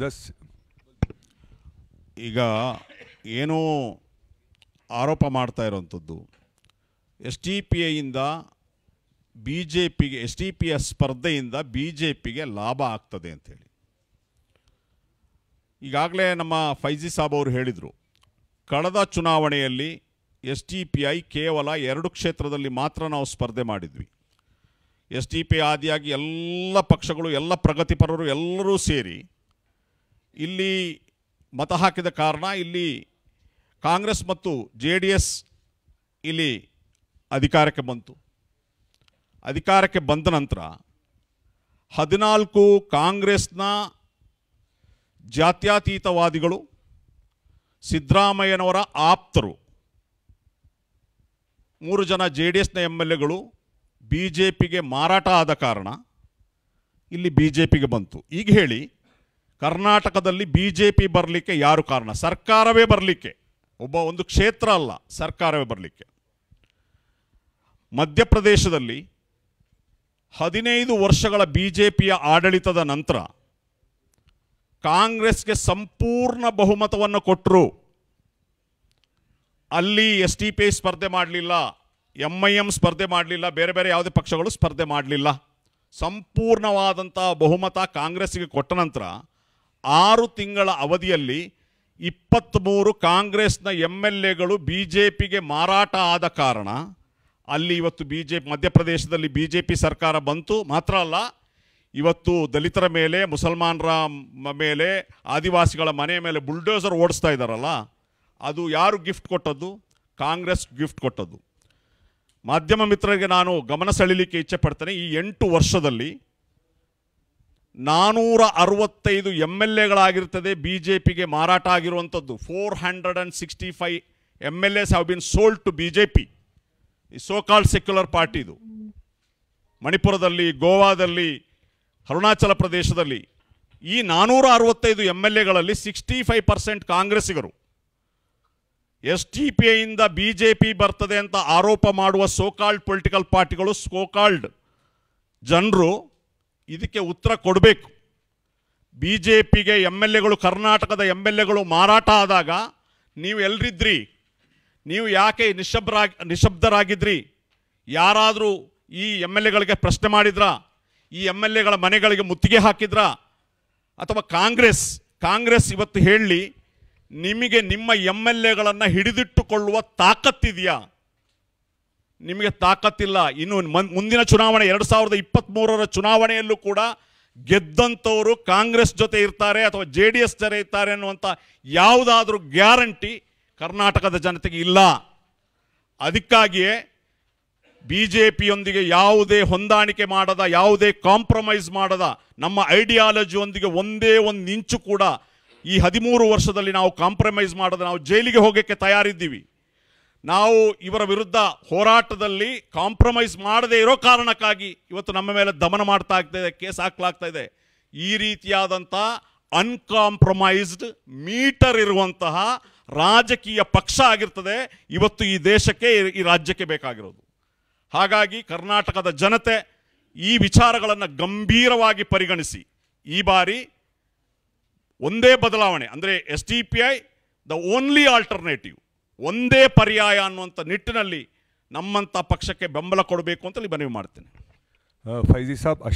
ದಸ್ ಈಗ ಏನೋ ಆರೋಪ ಮಾಡ್ತಾ ಇರೋವಂಥದ್ದು ಎಸ್ ಟಿ ಪಿ ಐಯಿಂದ ಬಿ ಜೆ ಪಿಗೆ ಎಸ್ ಟಿ ಪಿಯ ಸ್ಪರ್ಧೆಯಿಂದ ಬಿ ಜೆ ಪಿಗೆ ಲಾಭ ಆಗ್ತದೆ ಅಂಥೇಳಿ ಈಗಾಗಲೇ ನಮ್ಮ ಫೈಜಿ ಸಾಬ್ ಅವರು ಹೇಳಿದರು ಕಳೆದ ಚುನಾವಣೆಯಲ್ಲಿ ಎಸ್ ಟಿ ಪಿ ಐ ಕೇವಲ ಎರಡು ಕ್ಷೇತ್ರದಲ್ಲಿ ಮಾತ್ರ ನಾವು ಸ್ಪರ್ಧೆ ಮಾಡಿದ್ವಿ ಎಸ್ ಟಿ ಪಿ ಆದಿಯಾಗಿ ಎಲ್ಲ ಪಕ್ಷಗಳು ಎಲ್ಲ ಪ್ರಗತಿಪರರು ಎಲ್ಲರೂ ಸೇರಿ ಇಲ್ಲಿ ಮತ ಹಾಕಿದ ಕಾರಣ ಇಲ್ಲಿ ಕಾಂಗ್ರೆಸ್ ಮತ್ತು ಜೆ ಇಲ್ಲಿ ಅಧಿಕಾರಕ್ಕೆ ಬಂತು ಅಧಿಕಾರಕ್ಕೆ ಬಂದ ನಂತರ ಹದಿನಾಲ್ಕು ಕಾಂಗ್ರೆಸ್ನ ಜಾತ್ಯತೀತವಾದಿಗಳು ಸಿದ್ದರಾಮಯ್ಯನವರ ಆಪ್ತರು ಮೂರು ಜನ ಜೆ ಡಿ ಎಸ್ನ ಎಮ್ ಎಲ್ ಎಗಳು ಬಿ ಜೆ ಪಿಗೆ ಮಾರಾಟ ಆದ ಕಾರಣ ಇಲ್ಲಿ ಬಿ ಜೆ ಪಿಗೆ ಬಂತು ಈಗ ಹೇಳಿ ಕರ್ನಾಟಕದಲ್ಲಿ ಬಿ ಜೆ ಪಿ ಬರಲಿಕ್ಕೆ ಯಾರು ಕಾರಣ ಸರ್ಕಾರವೇ ಬರಲಿಕ್ಕೆ ಒಬ್ಬ ಒಂದು ಕ್ಷೇತ್ರ ಅಲ್ಲ ಸರ್ಕಾರವೇ ಬರಲಿಕ್ಕೆ ಮಧ್ಯಪ್ರದೇಶದಲ್ಲಿ ಹದಿನೈದು ವರ್ಷಗಳ ಬಿ ಜೆ ಪಿಯ ಆಡಳಿತದ ನಂತರ ಕಾಂಗ್ರೆಸ್ಗೆ ಸಂಪೂರ್ಣ ಬಹುಮತವನ್ನು ಕೊಟ್ಟರು ಅಲ್ಲಿ ಎಸ್ ಟಿ ಪಿ ಸ್ಪರ್ಧೆ ಮಾಡಲಿಲ್ಲ ಎಂ ಐ ಎಂ ಸ್ಪರ್ಧೆ ಮಾಡಲಿಲ್ಲ ಬೇರೆ ಬೇರೆ ಯಾವುದೇ ಪಕ್ಷಗಳು ಸ್ಪರ್ಧೆ ಮಾಡಲಿಲ್ಲ ಸಂಪೂರ್ಣವಾದಂಥ ಬಹುಮತ ಕಾಂಗ್ರೆಸ್ಸಿಗೆ ಕೊಟ್ಟ ನಂತರ ಆರು ತಿಂಗಳ ಅವಧಿಯಲ್ಲಿ ಇಪ್ಪತ್ತ್ಮೂರು ಕಾಂಗ್ರೆಸ್ನ ಎಮ್ ಎಲ್ ಎಗಳು ಬಿ ಜೆ ಪಿಗೆ ಮಾರಾಟ ಆದ ಕಾರಣ ಅಲ್ಲಿ ಇವತ್ತು ಬಿ ಜೆ ಮಧ್ಯಪ್ರದೇಶದಲ್ಲಿ ಬಿ ಜೆ ಪಿ ಸರ್ಕಾರ ಬಂತು ಮಾತ್ರ ಅಲ್ಲ ಇವತ್ತು ದಲಿತರ ಮೇಲೆ ಮುಸಲ್ಮಾನರ ಮೇಲೆ ಆದಿವಾಸಿಗಳ ಮನೆ ಮೇಲೆ ಬುಲ್ಡೋಸರ್ ಓಡಿಸ್ತಾ ಇದ್ದಾರಲ್ಲ ಅದು ಯಾರು ಗಿಫ್ಟ್ ಕೊಟ್ಟದ್ದು ಕಾಂಗ್ರೆಸ್ ಗಿಫ್ಟ್ ಕೊಟ್ಟದ್ದು ಮಾಧ್ಯಮ ಮಿತ್ರರಿಗೆ ನಾನು ಗಮನ ಸೆಳೀಲಿಕ್ಕೆ ಇಚ್ಛೆ ಪಡ್ತೇನೆ ಈ ಎಂಟು ವರ್ಷದಲ್ಲಿ ನಾನೂರ ಅರವತ್ತೈದು ಎಮ್ ಎಲ್ ಎಗಳಾಗಿರ್ತದೆ ಬಿ ಜೆ ಪಿಗೆ ಮಾರಾಟ ಆಗಿರುವಂಥದ್ದು four hundred and sixty five M L S have been sold to B J P ಈ ಸೋಕಾಲ್ಡ್ ಸೆಕ್ಯುಲರ್ ಪಾರ್ಟಿ ಇದು ಮಣಿಪುರದಲ್ಲಿ ಗೋವಾದಲ್ಲಿ ಅರುಣಾಚಲ ಪ್ರದೇಶದಲ್ಲಿ ಈ ನಾನೂರ ಅರವತ್ತೈದು ಎಮ್ ಎಲ್ ಎಗಳಲ್ಲಿ ಸಿಕ್ಸ್ಟಿ ಫೈವ್ ಪರ್ಸೆಂಟ್ ಕಾಂಗ್ರೆಸ್ಸಿಗರು ಎಸ್ ಟಿ ಪಿ ಐಯಿಂದ ಬಿ ಜೆ ಪಿ ಬರ್ತದೆ ಅಂತ ಆರೋಪ ಮಾಡುವ ಸೋಕಾಲ್ಡ್ ಪೊಲಿಟಿಕಲ್ ಪಾರ್ಟಿಗಳು ಸೋಕಾಲ್ಡ್ ಜನರು ಇದಕ್ಕೆ ಉತ್ತರ ಕೊಡಬೇಕು ಬಿ ಜೆ ಪಿಗೆ ಎಮ್ ಎಲ್ ಎಗಳು ಕರ್ನಾಟಕದ ಎಮ್ ಎಲ್ ಎಗಳು ಮಾರಾಟ ಆದಾಗ ನೀವು ಎಲ್ರಿದ್ರಿ ನೀವು ಯಾಕೆ ನಿಶಬ್ರಾಗ ನಿಶಬ್ದರಾಗಿದ್ರಿ ಯಾರಾದರೂ ಈ ಎಮ್ ಎಲ್ ಎಗಳಿಗೆ ಪ್ರಶ್ನೆ ಮಾಡಿದ್ರಾ ಈ ಎಮ್ ಎಲ್ ಎಗಳ ಮನೆಗಳಿಗೆ ಮುತ್ತಿಗೆ ಹಾಕಿದ್ರಾ ಅಥವಾ ಕಾಂಗ್ರೆಸ್ ಕಾಂಗ್ರೆಸ್ ಇವತ್ತು ಹೇಳಿ ನಿಮಗೆ ನಿಮ್ಮ ಎಮ್ ಎಲ್ ಎಗಳನ್ನು ಹಿಡಿದಿಟ್ಟುಕೊಳ್ಳುವ ತಾಕತ್ತಿದೆಯಾ ನಿಮಗೆ ತಾಕತ್ತಿಲ್ಲ ಇನ್ನು ಮುಂದಿನ ಚುನಾವಣೆ ಎರಡು ಸಾವಿರದ ಇಪ್ಪತ್ತ್ಮೂರರ ಚುನಾವಣೆಯಲ್ಲೂ ಕೂಡ ಗೆದ್ದಂಥವರು ಕಾಂಗ್ರೆಸ್ ಜೊತೆ ಇರ್ತಾರೆ ಅಥವಾ ಜೆ ಡಿ ಎಸ್ ಜೊತೆ ಇರ್ತಾರೆ ಅನ್ನುವಂಥ ಯಾವುದಾದ್ರೂ ಗ್ಯಾರಂಟಿ ಕರ್ನಾಟಕದ ಜನತೆಗೆ ಇಲ್ಲ ಅದಕ್ಕಾಗಿಯೇ ಬಿ ಜೆ ಪಿಯೊಂದಿಗೆ ಯಾವುದೇ ಹೊಂದಾಣಿಕೆ ಮಾಡದ ಯಾವುದೇ ಕಾಂಪ್ರಮೈಸ್ ಮಾಡದ ನಮ್ಮ ಐಡಿಯಾಲಜಿಯೊಂದಿಗೆ ಒಂದೇ ಒಂದು ಇಂಚು ಕೂಡ ಈ ಹದಿಮೂರು ವರ್ಷದಲ್ಲಿ ನಾವು ಕಾಂಪ್ರಮೈಸ್ ಮಾಡದ ನಾವು ಜೈಲಿಗೆ ಹೋಗೋಕ್ಕೆ ತಯಾರಿದ್ದೀವಿ ನಾವು ಇವರ ವಿರುದ್ಧ ಹೋರಾಟದಲ್ಲಿ ಕಾಂಪ್ರಮೈಸ್ ಮಾಡದೇ ಇರೋ ಕಾರಣಕ್ಕಾಗಿ ಇವತ್ತು ನಮ್ಮ ಮೇಲೆ ದಮನ ಮಾಡ್ತಾ ಆಗ್ತಾ ಇದೆ ಕೇಸ್ ಹಾಕ್ಲಾಗ್ತಾ ಇದೆ ಈ ರೀತಿಯಾದಂಥ ಅನ್ಕಾಂಪ್ರಮೈಸ್ಡ್ ಮೀಟರ್ ಇರುವಂತಹ ರಾಜಕೀಯ ಪಕ್ಷ ಆಗಿರ್ತದೆ ಇವತ್ತು ಈ ದೇಶಕ್ಕೆ ಈ ರಾಜ್ಯಕ್ಕೆ ಬೇಕಾಗಿರೋದು ಹಾಗಾಗಿ ಕರ್ನಾಟಕದ ಜನತೆ ಈ ವಿಚಾರಗಳನ್ನು ಗಂಭೀರವಾಗಿ ಪರಿಗಣಿಸಿ ಈ ಬಾರಿ ಒಂದೇ ಬದಲಾವಣೆ ಅಂದರೆ S T P I the only alternative ಒಂದೇ ಪರ್ಯಾಯ ಅನ್ನುವಂಥ ನಿಟ್ಟಿನಲ್ಲಿ ನಮ್ಮಂಥ ಪಕ್ಷಕ್ಕೆ ಬೆಂಬಲ ಕೊಡಬೇಕು ಅಂತಲ್ಲಿ ಮನವಿ ಮಾಡ್ತೇನೆ ಫೈಜಿ ಸಾಬ್ ಅಶ್